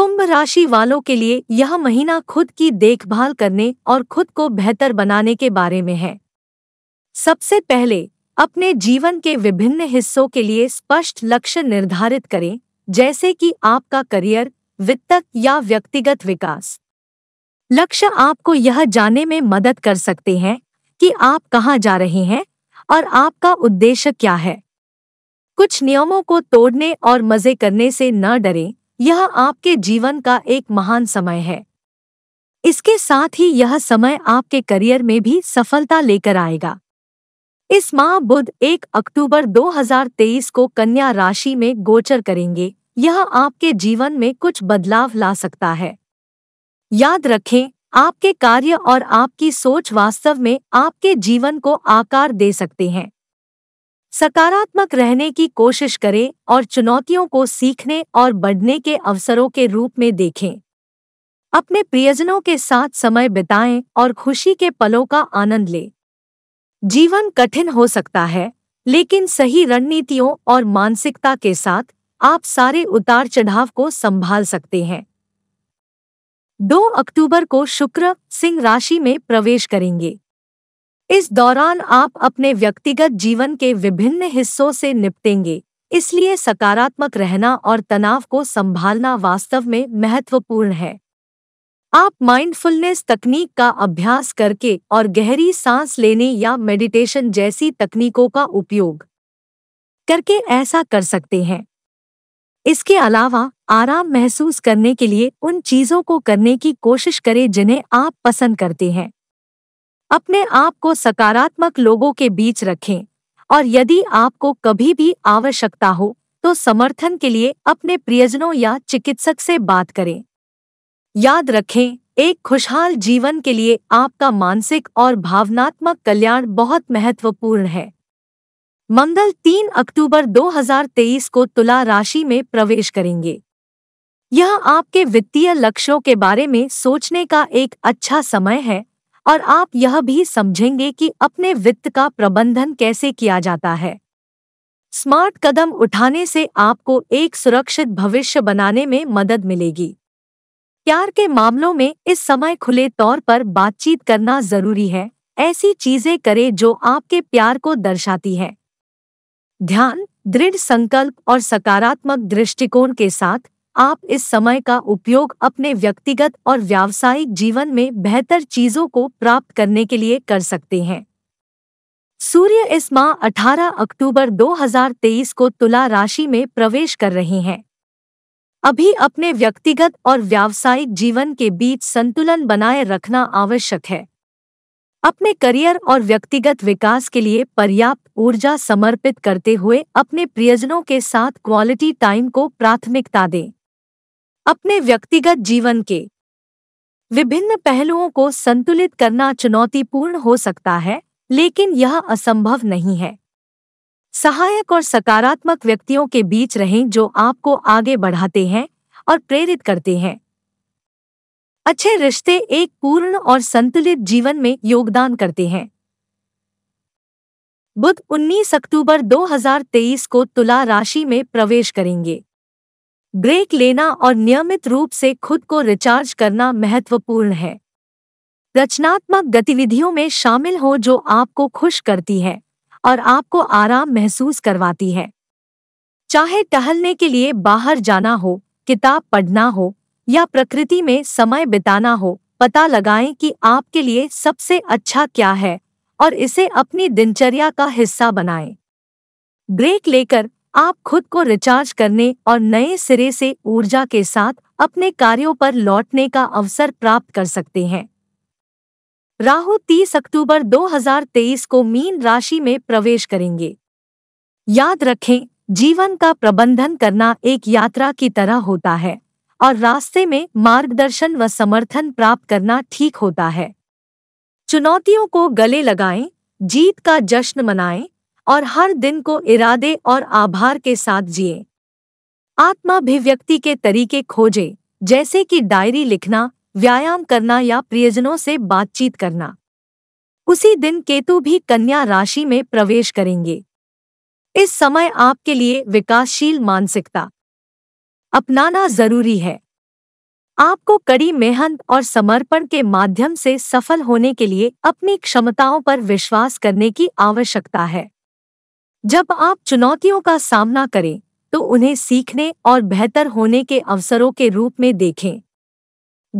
कुंभ राशि वालों के लिए यह महीना खुद की देखभाल करने और खुद को बेहतर बनाने के बारे में है सबसे पहले अपने जीवन के विभिन्न हिस्सों के लिए स्पष्ट लक्ष्य निर्धारित करें जैसे कि आपका करियर वित्तक या व्यक्तिगत विकास लक्ष्य आपको यह जानने में मदद कर सकते हैं कि आप कहाँ जा रहे हैं और आपका उद्देश्य क्या है कुछ नियमों को तोड़ने और मजे करने से न डरें यह आपके जीवन का एक महान समय है इसके साथ ही यह समय आपके करियर में भी सफलता लेकर आएगा इस माह बुध 1 अक्टूबर 2023 को कन्या राशि में गोचर करेंगे यह आपके जीवन में कुछ बदलाव ला सकता है याद रखें आपके कार्य और आपकी सोच वास्तव में आपके जीवन को आकार दे सकते हैं सकारात्मक रहने की कोशिश करें और चुनौतियों को सीखने और बढ़ने के अवसरों के रूप में देखें अपने प्रियजनों के साथ समय बिताएं और खुशी के पलों का आनंद लें जीवन कठिन हो सकता है लेकिन सही रणनीतियों और मानसिकता के साथ आप सारे उतार चढ़ाव को संभाल सकते हैं दो अक्टूबर को शुक्र सिंह राशि में प्रवेश करेंगे इस दौरान आप अपने व्यक्तिगत जीवन के विभिन्न हिस्सों से निपटेंगे इसलिए सकारात्मक रहना और तनाव को संभालना वास्तव में महत्वपूर्ण है आप माइंडफुलनेस तकनीक का अभ्यास करके और गहरी सांस लेने या मेडिटेशन जैसी तकनीकों का उपयोग करके ऐसा कर सकते हैं इसके अलावा आराम महसूस करने के लिए उन चीज़ों को करने की कोशिश करें जिन्हें आप पसंद करते हैं अपने आप को सकारात्मक लोगों के बीच रखें और यदि आपको कभी भी आवश्यकता हो तो समर्थन के लिए अपने प्रियजनों या चिकित्सक से बात करें याद रखें एक खुशहाल जीवन के लिए आपका मानसिक और भावनात्मक कल्याण बहुत महत्वपूर्ण है मंगल 3 अक्टूबर 2023 को तुला राशि में प्रवेश करेंगे यह आपके वित्तीय लक्ष्यों के बारे में सोचने का एक अच्छा समय है और आप यह भी समझेंगे कि अपने वित्त का प्रबंधन कैसे किया जाता है स्मार्ट कदम उठाने से आपको एक सुरक्षित भविष्य बनाने में मदद मिलेगी प्यार के मामलों में इस समय खुले तौर पर बातचीत करना जरूरी है ऐसी चीजें करें जो आपके प्यार को दर्शाती है ध्यान दृढ़ संकल्प और सकारात्मक दृष्टिकोण के साथ आप इस समय का उपयोग अपने व्यक्तिगत और व्यावसायिक जीवन में बेहतर चीजों को प्राप्त करने के लिए कर सकते हैं सूर्य इस माह 18 अक्टूबर 2023 को तुला राशि में प्रवेश कर रहे हैं अभी अपने व्यक्तिगत और व्यावसायिक जीवन के बीच संतुलन बनाए रखना आवश्यक है अपने करियर और व्यक्तिगत विकास के लिए पर्याप्त ऊर्जा समर्पित करते हुए अपने प्रियजनों के साथ क्वालिटी टाइम को प्राथमिकता दें अपने व्यक्तिगत जीवन के विभिन्न पहलुओं को संतुलित करना चुनौतीपूर्ण हो सकता है लेकिन यह असंभव नहीं है सहायक और सकारात्मक व्यक्तियों के बीच रहें जो आपको आगे बढ़ाते हैं और प्रेरित करते हैं अच्छे रिश्ते एक पूर्ण और संतुलित जीवन में योगदान करते हैं बुध 19 अक्टूबर 2023 को तुला राशि में प्रवेश करेंगे ब्रेक लेना और नियमित रूप से खुद को रिचार्ज करना महत्वपूर्ण है रचनात्मक गतिविधियों में शामिल हो जो आपको खुश करती है और आपको आराम महसूस करवाती है चाहे टहलने के लिए बाहर जाना हो किताब पढ़ना हो या प्रकृति में समय बिताना हो पता लगाएं कि आपके लिए सबसे अच्छा क्या है और इसे अपनी दिनचर्या का हिस्सा बनाएं। ब्रेक लेकर आप खुद को रिचार्ज करने और नए सिरे से ऊर्जा के साथ अपने कार्यों पर लौटने का अवसर प्राप्त कर सकते हैं राहु 30 अक्टूबर 2023 को मीन राशि में प्रवेश करेंगे याद रखें जीवन का प्रबंधन करना एक यात्रा की तरह होता है और रास्ते में मार्गदर्शन व समर्थन प्राप्त करना ठीक होता है चुनौतियों को गले लगाएं, जीत का जश्न मनाएं और हर दिन को इरादे और आभार के साथ जिए आत्माभिव्यक्ति के तरीके खोजे जैसे कि डायरी लिखना व्यायाम करना या प्रियजनों से बातचीत करना उसी दिन केतु भी कन्या राशि में प्रवेश करेंगे इस समय आपके लिए विकासशील मानसिकता अपनाना जरूरी है आपको कड़ी मेहनत और समर्पण के माध्यम से सफल होने के लिए अपनी क्षमताओं पर विश्वास करने की आवश्यकता है जब आप चुनौतियों का सामना करें तो उन्हें सीखने और बेहतर होने के अवसरों के रूप में देखें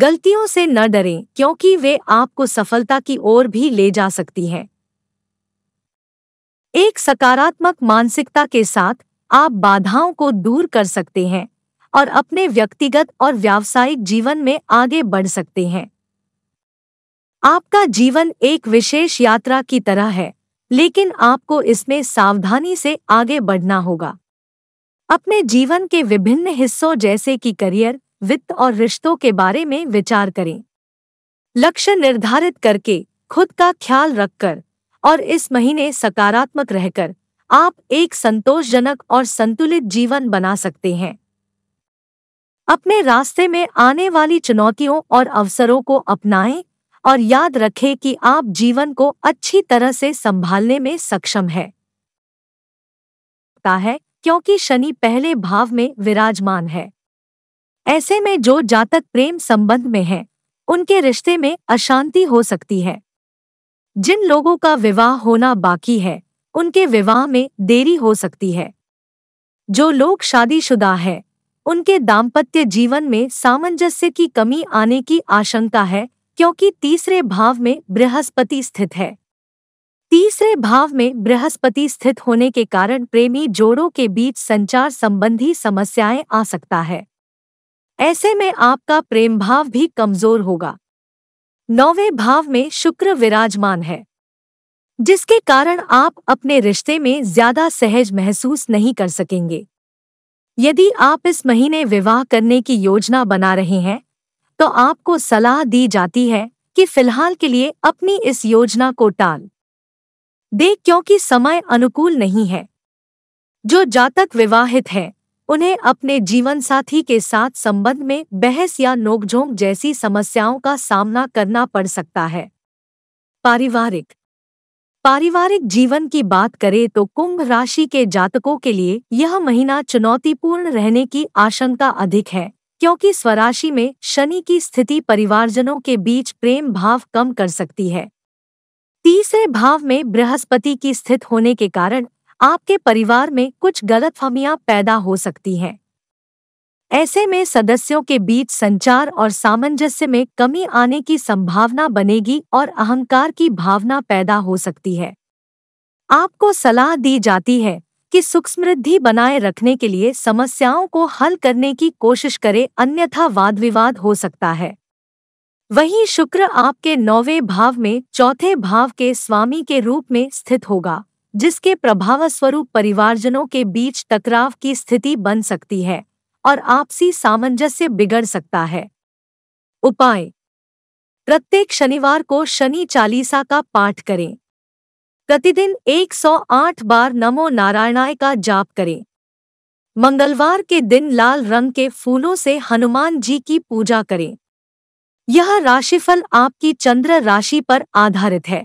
गलतियों से न डरें क्योंकि वे आपको सफलता की ओर भी ले जा सकती हैं एक सकारात्मक मानसिकता के साथ आप बाधाओं को दूर कर सकते हैं और अपने व्यक्तिगत और व्यावसायिक जीवन में आगे बढ़ सकते हैं आपका जीवन एक विशेष यात्रा की तरह है लेकिन आपको इसमें सावधानी से आगे बढ़ना होगा अपने जीवन के विभिन्न हिस्सों जैसे कि करियर वित्त और रिश्तों के बारे में विचार करें लक्ष्य निर्धारित करके खुद का ख्याल रखकर और इस महीने सकारात्मक रहकर आप एक संतोषजनक और संतुलित जीवन बना सकते हैं अपने रास्ते में आने वाली चुनौतियों और अवसरों को अपनाएं और याद रखें कि आप जीवन को अच्छी तरह से संभालने में सक्षम है है क्योंकि शनि पहले भाव में विराजमान है ऐसे में जो जातक प्रेम संबंध में है उनके रिश्ते में अशांति हो सकती है जिन लोगों का विवाह होना बाकी है उनके विवाह में देरी हो सकती है जो लोग शादीशुदा है उनके दाम्पत्य जीवन में सामंजस्य की कमी आने की आशंका है क्योंकि तीसरे भाव में बृहस्पति स्थित है तीसरे भाव में बृहस्पति स्थित होने के कारण प्रेमी जोड़ों के बीच संचार संबंधी समस्याएं आ सकता है ऐसे में आपका प्रेम भाव भी कमजोर होगा नौवें भाव में शुक्र विराजमान है जिसके कारण आप अपने रिश्ते में ज्यादा सहज महसूस नहीं कर सकेंगे यदि आप इस महीने विवाह करने की योजना बना रहे हैं तो आपको सलाह दी जाती है कि फिलहाल के लिए अपनी इस योजना को टाल दे क्योंकि समय अनुकूल नहीं है जो जातक विवाहित है उन्हें अपने जीवन साथी के साथ संबंध में बहस या नोकझोंक जैसी समस्याओं का सामना करना पड़ सकता है पारिवारिक पारिवारिक जीवन की बात करें तो कुंभ राशि के जातकों के लिए यह महीना चुनौतीपूर्ण रहने की आशंका अधिक है क्योंकि स्वराशि में शनि की स्थिति परिवारजनों के बीच प्रेम भाव कम कर सकती है तीसरे भाव में बृहस्पति की स्थित होने के कारण आपके परिवार में कुछ गलतफहमियां पैदा हो सकती हैं ऐसे में सदस्यों के बीच संचार और सामंजस्य में कमी आने की संभावना बनेगी और अहंकार की भावना पैदा हो सकती है आपको सलाह दी जाती है कि सुख समृद्धि बनाए रखने के लिए समस्याओं को हल करने की कोशिश करें अन्यथा वाद विवाद हो सकता है वहीं शुक्र आपके नौवे भाव में चौथे भाव के स्वामी के रूप में स्थित होगा जिसके प्रभाव स्वरूप परिवारजनों के बीच टकराव की स्थिति बन सकती है और आपसी सामंजस्य बिगड़ सकता है उपाय प्रत्येक शनिवार को शनि चालीसा का पाठ करें प्रतिदिन 108 बार नमो नारायणाय का जाप करें मंगलवार के दिन लाल रंग के फूलों से हनुमान जी की पूजा करें यह राशिफल आपकी चंद्र राशि पर आधारित है